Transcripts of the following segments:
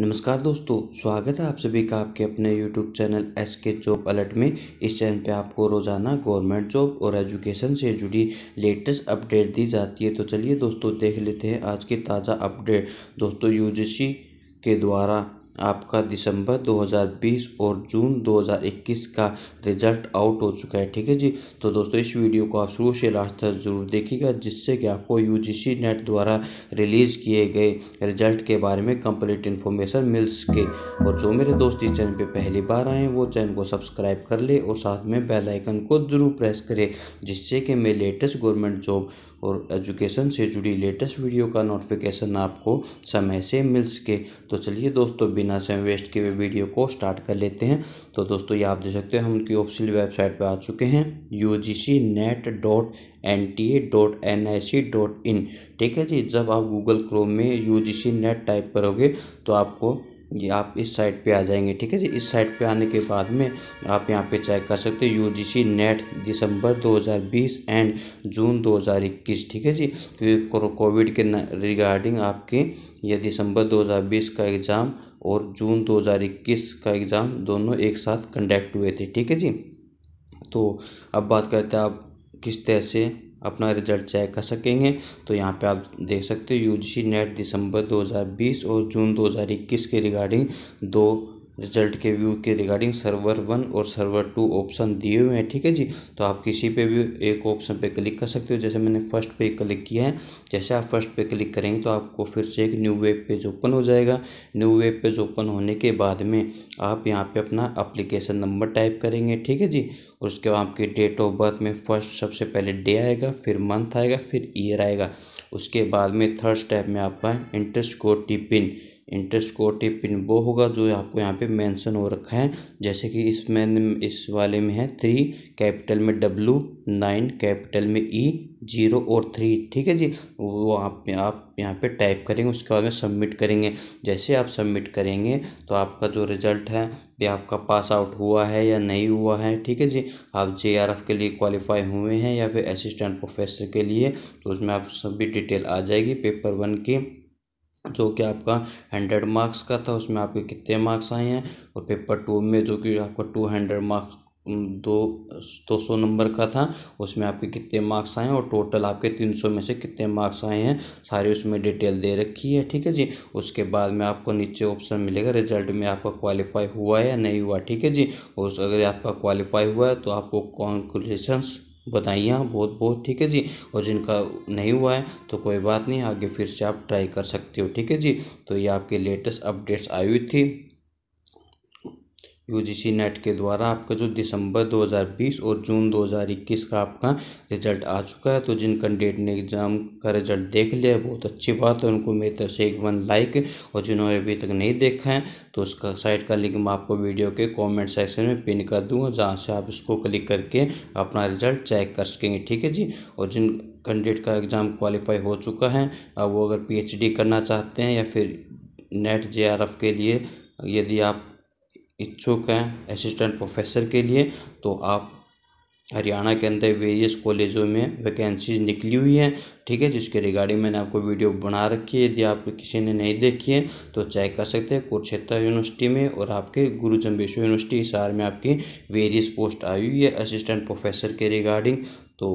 नमस्कार दोस्तों स्वागत है आप सभी का आपके अपने YouTube channel S K job alert में इस चैनल पे आपको रोज़ाना गवर्नमेंट जॉब और एजुकेशन से जुड़ी लेटेस्ट अपडेट दी जाती है तो चलिए दोस्तों देख लेते हैं आज की ताज़ा अपडेट दोस्तों यूजीसी के द्वारा आपका दिसंबर 2020 और जून 2021 का रिजल्ट आउट हो चुका है ठीक है जी तो दोस्तों इस वीडियो को आप शुरू से लास्ट तक ज़रूर देखिएगा जिससे कि आपको यूजीसी नेट द्वारा रिलीज़ किए गए रिजल्ट के बारे में कंप्लीट इन्फॉर्मेशन मिल सके और जो मेरे दोस्त इस चैनल पर पहली बार आए वो चैनल को सब्सक्राइब कर ले और साथ में बेलाइकन को ज़रूर प्रेस करें जिससे कि मैं लेटेस्ट गवर्नमेंट जॉब और एजुकेशन से जुड़ी लेटेस्ट वीडियो का नोटिफिकेशन आपको समय से मिल सके तो चलिए दोस्तों बिना समय वेस्ट किए वीडियो को स्टार्ट कर लेते हैं तो दोस्तों ये आप देख सकते हैं हम उनकी ऑफिशियल वेबसाइट पर आ चुके हैं U G C net dot N T A dot N I C dot in ठीक है जी जब आप गूगल क्रोम में U G C net type करोगे तो आपको ये आप इस साइट पे आ जाएंगे ठीक है जी इस साइट पे आने के बाद में आप यहाँ पे चेक कर सकते हो सी नेट दिसंबर 2020 एंड जून 2021 ठीक है जी क्योंकि कोविड के रिगार्डिंग आपके ये दिसंबर 2020 का एग्ज़ाम और जून 2021 का एग्ज़ाम दोनों एक साथ कंडक्ट हुए थे ठीक है जी तो अब बात करते हैं आप किस तरह से अपना रिजल्ट चेक कर सकेंगे तो यहाँ पे आप देख सकते हो यू जी सी नेट दिसंबर 2020 और जून 2021 के रिगार्डिंग दो रिजल्ट के व्यू के रिगार्डिंग सर्वर वन और सर्वर टू ऑप्शन दिए हुए हैं ठीक है जी तो आप किसी पे भी एक ऑप्शन पे क्लिक कर सकते हो जैसे मैंने फर्स्ट पे क्लिक किया है जैसे आप फर्स्ट पे क्लिक करेंगे तो आपको फिर से एक न्यू वेब पेज ओपन हो जाएगा न्यू वेब पेज ओपन होने के बाद में आप यहाँ पर अपना अप्लीकेशन नंबर टाइप करेंगे ठीक है जी और उसके बाद आपके डेट ऑफ बर्थ में फर्स्ट सबसे पहले डे आएगा फिर मंथ आएगा फिर ईयर आएगा उसके बाद में थर्ड स्टेप में आपका इंटर स्कोर टिपिन इंटरेस्ट को टिप पिन वो होगा जो आपको यहाँ पे मेंशन हो रखा है जैसे कि इस मैन इस वाले में है थ्री कैपिटल में डब्लू नाइन कैपिटल में ई e, जीरो और थ्री ठीक है जी वो आप आप यहाँ पे टाइप करेंगे उसके बाद में सबमिट करेंगे जैसे आप सबमिट करेंगे तो आपका जो रिजल्ट है ये आपका पास आउट हुआ है या नहीं हुआ है ठीक है जी आप जे आर एफ के लिए क्वालिफाई हुए हैं या फिर असिस्टेंट प्रोफेसर के लिए तो उसमें आप सभी डिटेल आ जाएगी पेपर वन की जो कि आपका हंड्रेड मार्क्स का था उसमें आपके कितने मार्क्स आए हैं और पेपर टू में जो कि आपका टू हंड्रेड मार्क्स दो दो सौ नंबर का था उसमें आपके कितने मार्क्स आए हैं और टोटल आपके तीन सौ में से कितने मार्क्स आए हैं सारी उसमें डिटेल दे रखी है ठीक है जी उसके बाद में आपको नीचे ऑप्शन मिलेगा रिजल्ट में आपका क्वालिफाई हुआ है या नहीं हुआ ठीक है जी और अगर आपका क्वालिफाई हुआ है तो आपको कॉन्कुलेशंस बताइए बहुत बहुत ठीक है जी और जिनका नहीं हुआ है तो कोई बात नहीं आगे फिर से आप ट्राई कर सकते हो ठीक है जी तो ये आपके लेटेस्ट अपडेट्स आई हुई थी यू जी सी नेट के द्वारा आपका जो दिसंबर 2020 और जून 2021 का आपका रिजल्ट आ चुका है तो जिन कैंडिडेट ने एग्ज़ाम का रिजल्ट देख लिया है बहुत अच्छी बात है उनको मेरी तरफ से एक वन लाइक और जिन्होंने अभी तक नहीं देखा है तो उसका साइट का लिंक मैं आपको वीडियो के कमेंट सेक्शन में पिन कर दूँगा जहाँ से आप इसको क्लिक करके अपना रिजल्ट चेक कर सकेंगे ठीक है जी और जिन कैंडिडेट का एग्ज़ाम क्वालिफाई हो चुका है अब वो अगर पी करना चाहते हैं या फिर नेट जे के लिए यदि आप इच्छुक हैं असिस्टेंट प्रोफेसर के लिए तो आप हरियाणा के अंदर वेरियस कॉलेजों में वैकेंसीज निकली हुई हैं ठीक है जिसके रिगार्डिंग मैंने आपको वीडियो बना रखी है यदि आप किसी ने नहीं देखी है तो चेक कर सकते हैं कुरुक्षेत्र यूनिवर्सिटी में और आपके गुरु जम्बेश्वर यूनिवर्सिटी इस में आपकी वेरियस पोस्ट आई हुई है असिस्टेंट प्रोफेसर के रिगार्डिंग तो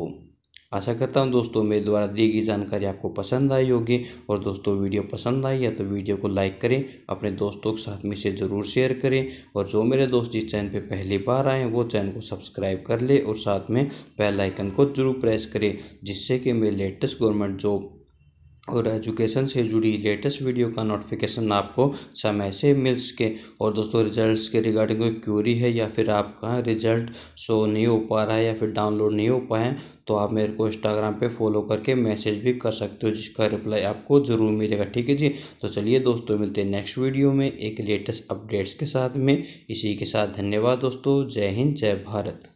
आशा करता हूँ दोस्तों मेरे द्वारा दी गई जानकारी आपको पसंद आई होगी और दोस्तों वीडियो पसंद आई है तो वीडियो को लाइक करें अपने दोस्तों के साथ में इसे ज़रूर शेयर करें और जो मेरे दोस्त जिस चैनल पर पहली बार आएँ वो चैनल को सब्सक्राइब कर ले और साथ में बेल आइकन को जरूर प्रेस करें जिससे कि मेरे लेटेस्ट गवर्नमेंट जॉब और एजुकेशन से जुड़ी लेटेस्ट वीडियो का नोटिफिकेशन आपको समय से मिल सके और दोस्तों रिजल्ट्स के रिगार्डिंग कोई क्यूरी है या फिर आपका रिजल्ट शो नहीं हो पा रहा है या फिर डाउनलोड नहीं हो पाए हैं तो आप मेरे को इंस्टाग्राम पे फॉलो करके मैसेज भी कर सकते हो जिसका रिप्लाई आपको ज़रूर मिलेगा ठीक है जी तो चलिए दोस्तों मिलते हैं नेक्स्ट वीडियो में एक लेटेस्ट अपडेट्स के साथ में इसी के साथ धन्यवाद दोस्तों जय हिंद जय भारत